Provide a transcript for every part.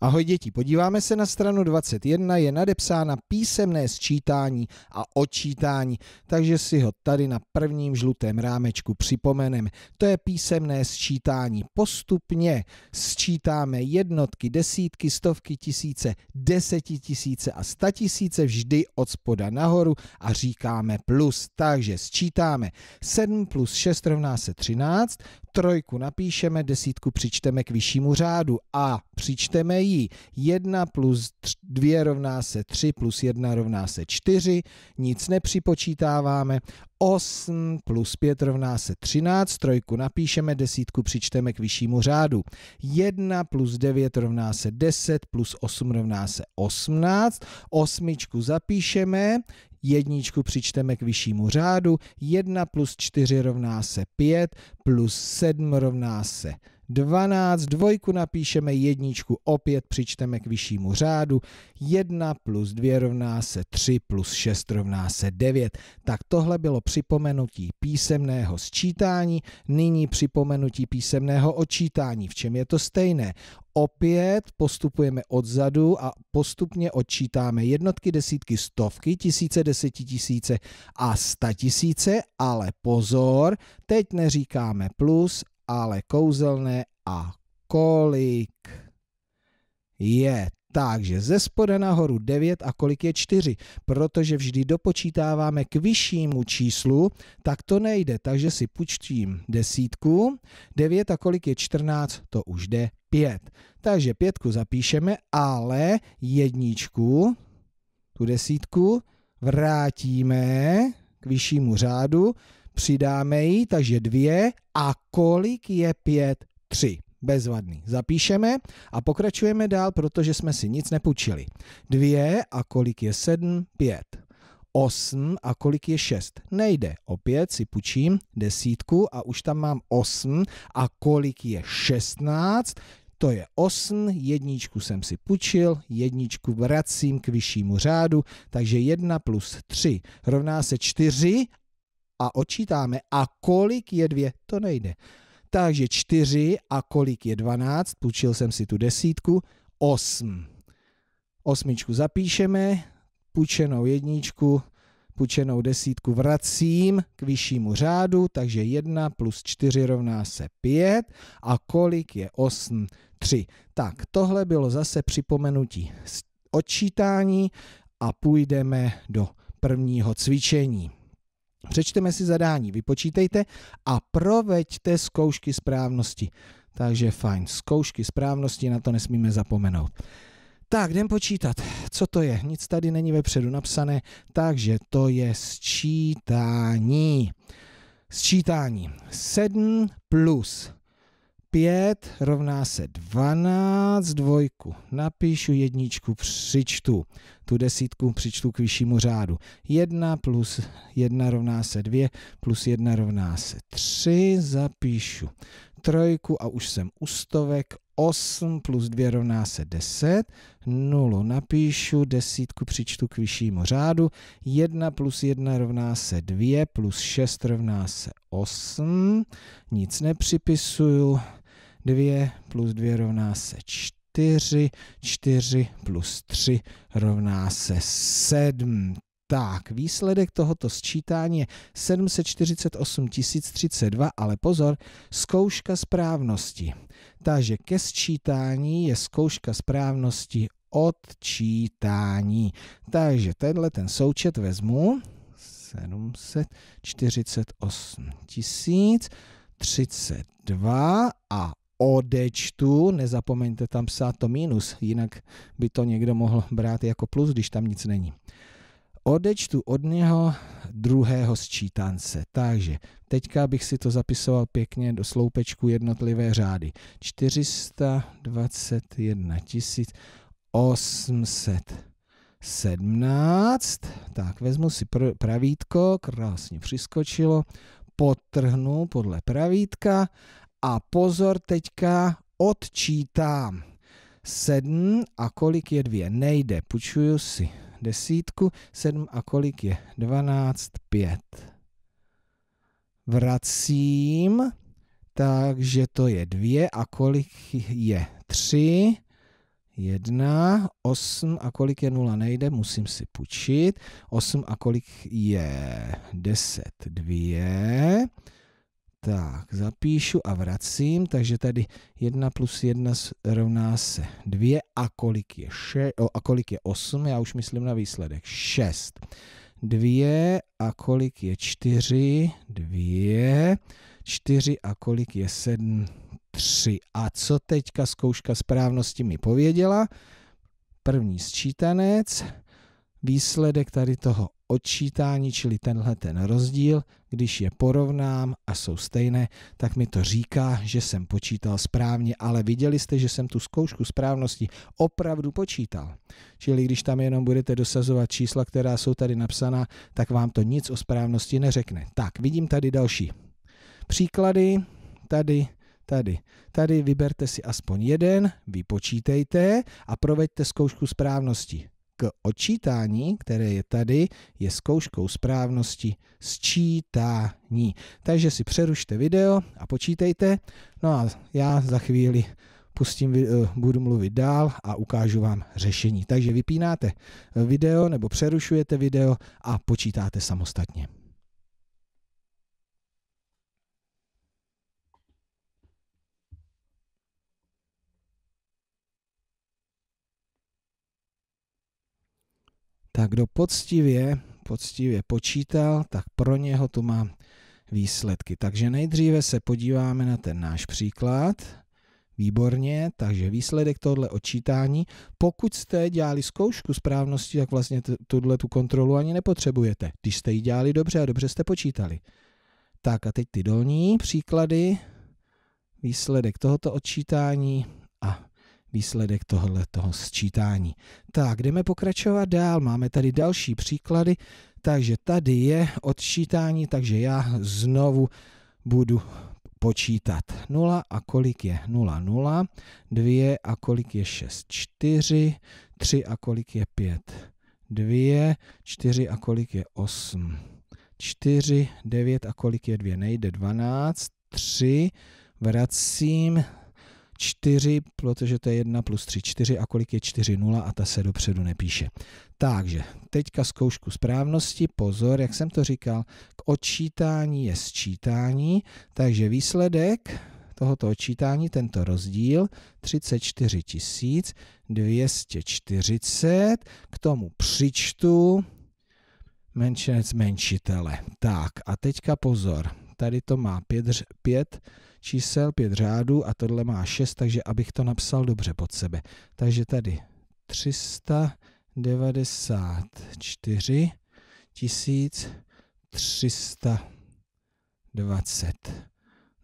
Ahoj děti, podíváme se na stranu 21, je nadepsána písemné sčítání a odčítání, takže si ho tady na prvním žlutém rámečku připomeneme. To je písemné sčítání. Postupně sčítáme jednotky, desítky, stovky, tisíce, desetitisíce a statisíce vždy od spoda nahoru a říkáme plus. Takže sčítáme 7 plus 6 rovná se 13, trojku napíšeme, desítku přičteme k vyššímu řádu a přičteme ji. 1 plus 2 rovná se 3, plus 1 rovná se 4, nic nepřipočítáváme. 8 plus 5 rovná se 13, trojku napíšeme, desítku přičteme k vyššímu řádu. 1 plus 9 rovná se 10, plus 8 rovná se 18, osmičku zapíšeme, jedničku přičteme k vyššímu řádu, 1 plus 4 rovná se 5, plus 7 rovná se 12, dvojku napíšeme, jedničku opět přičteme k vyššímu řádu, 1 plus 2 rovná se 3 plus 6 rovná se 9. Tak tohle bylo připomenutí písemného sčítání, nyní připomenutí písemného odčítání. V čem je to stejné? Opět postupujeme odzadu a postupně odčítáme jednotky, desítky, stovky, tisíce, desetitisíce a sta tisíce, ale pozor, teď neříkáme plus, ale kouzelné a kolik je. Takže ze spoda nahoru 9 a kolik je 4, protože vždy dopočítáváme k vyššímu číslu, tak to nejde, takže si počtím desítku, 9 a kolik je 14, to už jde 5. Takže pětku zapíšeme, ale jedničku, tu desítku, vrátíme k vyššímu řádu, přidáme ji, takže dvě. A kolik je pět? Tři. Bezvadný. Zapíšeme a pokračujeme dál, protože jsme si nic nepůjčili. Dvě a kolik je sedm? Pět. Osm a kolik je šest? Nejde. Opět si půjčím desítku a už tam mám osm a kolik je šestnáct? To je 8, jedničku jsem si půjčil, jedničku vracím k vyššímu řádu, takže 1 plus 3 rovná se 4 a odčítáme. A kolik je dvě? To nejde. Takže čtyři a kolik je dvanáct? Půjčil jsem si tu desítku. Osm. Osmičku zapíšeme, půjčenou jedničku, půjčenou desítku vracím k vyššímu řádu, takže jedna plus čtyři rovná se pět. a kolik je osm tři? Tak, tohle bylo zase připomenutí odčítání a půjdeme do prvního cvičení. Přečteme si zadání, vypočítejte a proveďte zkoušky správnosti. Takže fajn, zkoušky správnosti, na to nesmíme zapomenout. Tak, jdem počítat. Co to je? Nic tady není vepředu napsané, takže to je sčítání. Sčítání. 7 plus 5 rovná se 12, dvojku napíšu, jedničku přičtu, tu desítku přičtu k vyššímu řádu. 1 plus 1 rovná se 2, plus 1 rovná se 3, zapíšu trojku a už jsem u stovek, 8 plus 2 rovná se 10, 0 napíšu, desítku přičtu k vyššímu řádu, 1 plus 1 rovná se 2, plus 6 rovná se 8, nic nepřipisuju, 2 plus 2 rovná se 4, 4 plus 3 rovná se 7. Tak, výsledek tohoto sčítání je 748 032, ale pozor, zkouška správnosti. Takže ke sčítání je zkouška správnosti odčítání. Takže tenhle ten součet vezmu, 748 032 a odečtu, nezapomeňte tam psát to minus, jinak by to někdo mohl brát jako plus, když tam nic není odečtu od něho druhého sčítance. Takže teďka bych si to zapisoval pěkně do sloupečku jednotlivé řády. 421 817. Tak vezmu si pr pravítko, krásně přiskočilo, potrhnu podle pravítka a pozor teďka odčítám. 7 a kolik je dvě? Nejde, půjčuju si desítku, sedm a kolik je? Dvanáct, pět. Vracím, takže to je dvě a kolik je? Tři, jedna, osm a kolik je nula? Nejde, musím si půjčit. Osm a kolik je? Deset, dvě. Tak, zapíšu a vracím, takže tady 1 plus 1 rovná se 2 a kolik je, še, o, a kolik je 8, já už myslím na výsledek, 6. 2 a kolik je 4, 2, 4 a kolik je 7, 3. A co teďka zkouška správnosti mi pověděla? První sčítanec, výsledek tady toho odčítání, čili tenhle ten rozdíl, když je porovnám a jsou stejné, tak mi to říká, že jsem počítal správně, ale viděli jste, že jsem tu zkoušku správnosti opravdu počítal. Čili když tam jenom budete dosazovat čísla, která jsou tady napsaná, tak vám to nic o správnosti neřekne. Tak, vidím tady další. Příklady, tady, tady. Tady vyberte si aspoň jeden, vypočítejte a proveďte zkoušku správnosti k očítání, které je tady, je zkouškou správnosti sčítání. Takže si přerušte video a počítejte. No a já za chvíli pustím, eh, budu mluvit dál a ukážu vám řešení. Takže vypínáte video nebo přerušujete video a počítáte samostatně. tak kdo poctivě, poctivě počítal, tak pro něho tu mám výsledky. Takže nejdříve se podíváme na ten náš příklad. Výborně, takže výsledek tohle odčítání. Pokud jste dělali zkoušku správnosti, tak vlastně tuhle tu kontrolu ani nepotřebujete, když jste ji dělali dobře a dobře jste počítali. Tak a teď ty dolní příklady. Výsledek tohoto odčítání výsledek tohle toho sčítání. Tak, jdeme pokračovat dál. Máme tady další příklady, takže tady je odčítání, takže já znovu budu počítat. 0 a kolik je 0, 0, 2 a kolik je 6, 4, 3 a kolik je 5, 2, 4 a kolik je 8, 4, 9 a kolik je 2, nejde 12, 3, vracím 4, protože to je 1 plus 3, 4 a kolik je 4, 0 a ta se dopředu nepíše. Takže teďka zkoušku správnosti, pozor, jak jsem to říkal, k odčítání je sčítání, takže výsledek tohoto odčítání, tento rozdíl 34 240, k tomu přičtu menšinec menšitele. Tak a teďka pozor, tady to má 5, 5 čísel, pět řádů a tohle má šest, takže abych to napsal dobře pod sebe. Takže tady 394 320.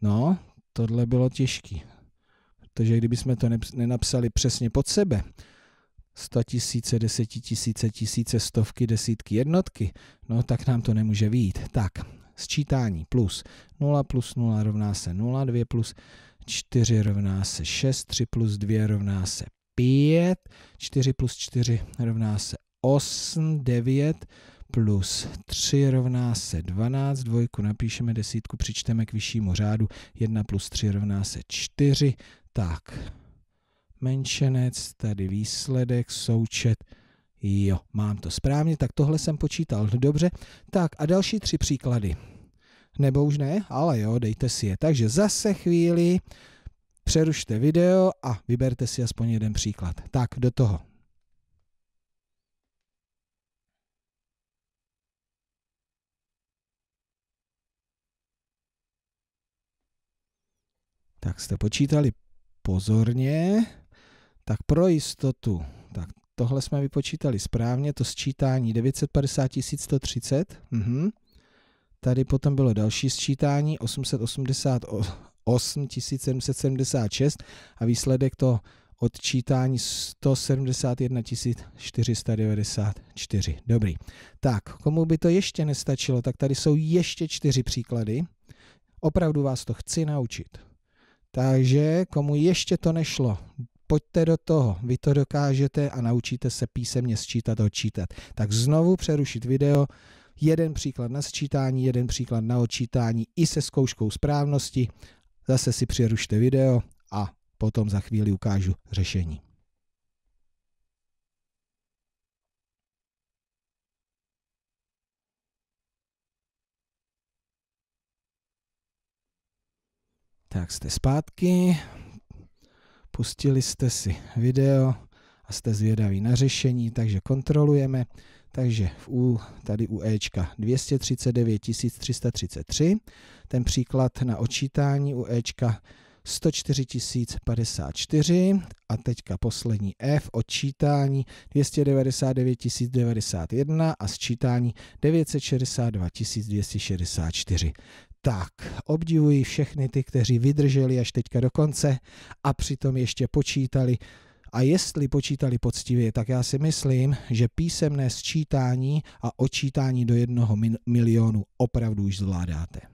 No, tohle bylo těžký, protože kdybychom to nenapsali přesně pod sebe, 100 tisíce, 10 tisíce, tisíce, stovky, desítky, jednotky, no tak nám to nemůže výjít. Tak, sčítání plus 0 plus 0 rovná se 0, 2 plus 4 rovná se 6, 3 plus 2 rovná se 5, 4 plus 4 rovná se 8, 9 plus 3 rovná se 12, dvojku napíšeme, desítku přičteme k vyššímu řádu, 1 plus 3 rovná se 4, tak menšenec, tady výsledek, součet Jo, mám to správně, tak tohle jsem počítal dobře. Tak a další tři příklady. Nebo už ne, ale jo, dejte si je. Takže zase chvíli přerušte video a vyberte si aspoň jeden příklad. Tak, do toho. Tak jste počítali pozorně. Tak pro jistotu, tak tohle jsme vypočítali správně, to sčítání 950 130, mhm. tady potom bylo další sčítání 888 776 a výsledek to odčítání 171 494. Dobrý. Tak, komu by to ještě nestačilo, tak tady jsou ještě čtyři příklady. Opravdu vás to chci naučit. Takže komu ještě to nešlo, Pojďte do toho, vy to dokážete a naučíte se písemně sčítat a odčítat. Tak znovu přerušit video, jeden příklad na sčítání, jeden příklad na odčítání i se zkouškou správnosti. Zase si přerušte video a potom za chvíli ukážu řešení. Tak jste zpátky. Pustili jste si video a jste zvědaví na řešení, takže kontrolujeme. Takže v U, tady u Ečka 239 333, ten příklad na očítání u Ečka 104 054 a teďka poslední F odčítání 299 091 a sčítání 962 264 tak, obdivuji všechny ty, kteří vydrželi až teďka do konce a přitom ještě počítali. A jestli počítali poctivě, tak já si myslím, že písemné sčítání a očítání do jednoho milionu opravdu už zvládáte.